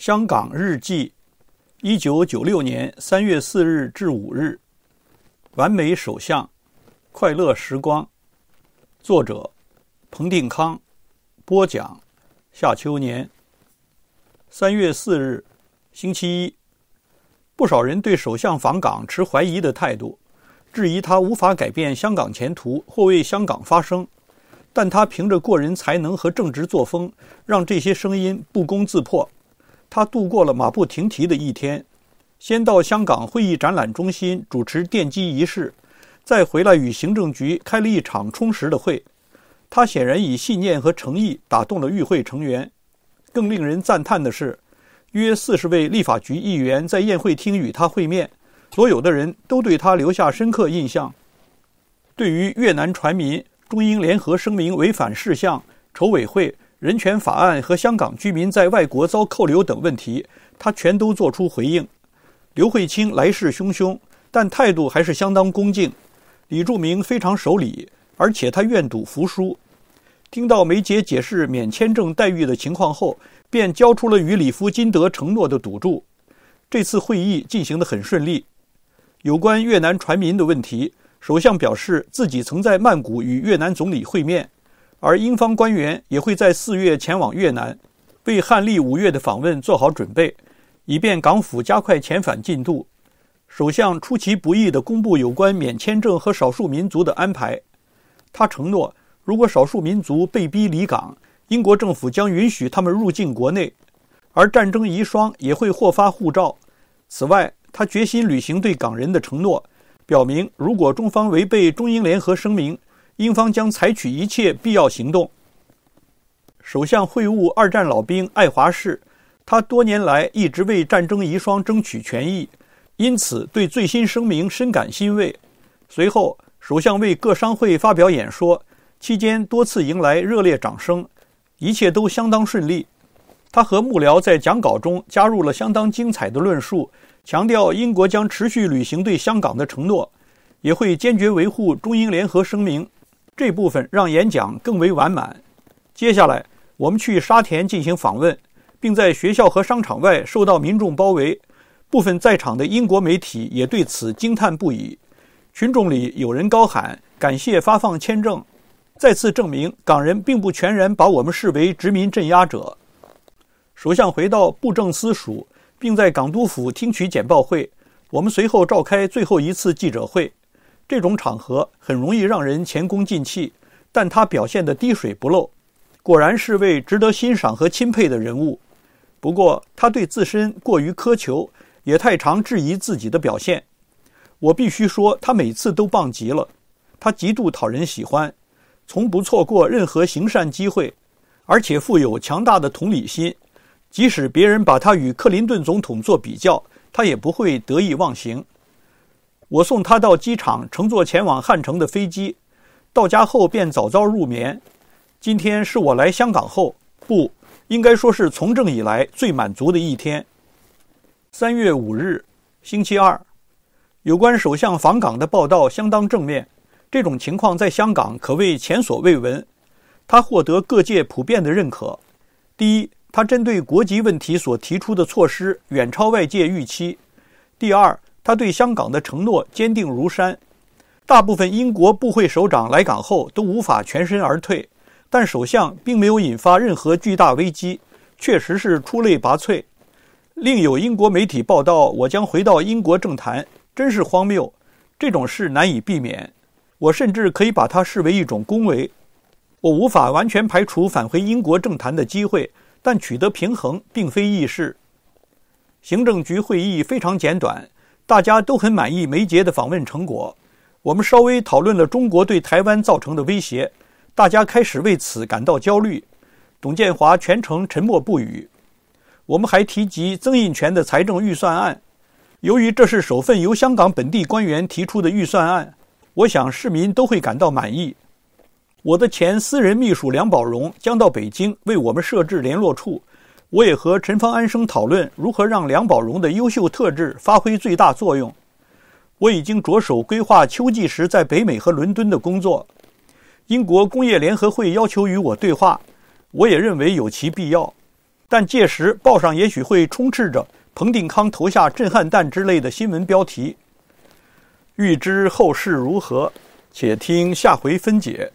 《香港日记》，一九九六年三月四日至五日，完美首相，快乐时光，作者：彭定康，播讲：夏秋年。三月四日，星期一，不少人对首相访港持怀疑的态度，质疑他无法改变香港前途或为香港发声，但他凭着过人才能和正直作风，让这些声音不攻自破。他度过了马不停蹄的一天，先到香港会议展览中心主持奠基仪式，再回来与行政局开了一场充实的会。他显然以信念和诚意打动了与会成员。更令人赞叹的是，约四十位立法局议员在宴会厅与他会面，所有的人都对他留下深刻印象。对于越南船民中英联合声明违反事项，筹委会。人权法案和香港居民在外国遭扣留等问题，他全都做出回应。刘慧卿来势汹汹，但态度还是相当恭敬。李柱明非常守礼，而且他愿赌服输。听到梅杰解释免签证待遇的情况后，便交出了与李夫金德承诺的赌注。这次会议进行得很顺利。有关越南船民的问题，首相表示自己曾在曼谷与越南总理会面。而英方官员也会在四月前往越南，为汉历五月的访问做好准备，以便港府加快遣返进度。首相出其不意地公布有关免签证和少数民族的安排。他承诺，如果少数民族被逼离港，英国政府将允许他们入境国内，而战争遗孀也会获发护照。此外，他决心履行对港人的承诺，表明如果中方违背中英联合声明。英方将采取一切必要行动。首相会晤二战老兵爱华士，他多年来一直为战争遗孀争取权益，因此对最新声明深感欣慰。随后，首相为各商会发表演说，期间多次迎来热烈掌声，一切都相当顺利。他和幕僚在讲稿中加入了相当精彩的论述，强调英国将持续履行对香港的承诺，也会坚决维护中英联合声明。这部分让演讲更为完满。接下来，我们去沙田进行访问，并在学校和商场外受到民众包围。部分在场的英国媒体也对此惊叹不已。群众里有人高喊：“感谢发放签证，再次证明港人并不全然把我们视为殖民镇压者。”首相回到布政司署，并在港督府听取简报会。我们随后召开最后一次记者会。这种场合很容易让人前功尽弃，但他表现得滴水不漏，果然是位值得欣赏和钦佩的人物。不过他对自身过于苛求，也太常质疑自己的表现。我必须说，他每次都棒极了。他极度讨人喜欢，从不错过任何行善机会，而且富有强大的同理心。即使别人把他与克林顿总统做比较，他也不会得意忘形。我送他到机场，乘坐前往汉城的飞机。到家后便早早入眠。今天是我来香港后，不应该说是从政以来最满足的一天。三月五日，星期二，有关首相访港的报道相当正面。这种情况在香港可谓前所未闻。他获得各界普遍的认可。第一，他针对国籍问题所提出的措施远超外界预期。第二。他对香港的承诺坚定如山，大部分英国部会首长来港后都无法全身而退，但首相并没有引发任何巨大危机，确实是出类拔萃。另有英国媒体报道：“我将回到英国政坛，真是荒谬。”这种事难以避免，我甚至可以把它视为一种恭维。我无法完全排除返回英国政坛的机会，但取得平衡并非易事。行政局会议非常简短。大家都很满意梅杰的访问成果，我们稍微讨论了中国对台湾造成的威胁，大家开始为此感到焦虑。董建华全程沉默不语。我们还提及曾荫权的财政预算案，由于这是首份由香港本地官员提出的预算案，我想市民都会感到满意。我的前私人秘书梁宝荣将到北京为我们设置联络处。我也和陈方安生讨论如何让梁宝荣的优秀特质发挥最大作用。我已经着手规划秋季时在北美和伦敦的工作。英国工业联合会要求与我对话，我也认为有其必要。但届时报上也许会充斥着彭定康投下震撼弹之类的新闻标题。欲知后事如何，且听下回分解。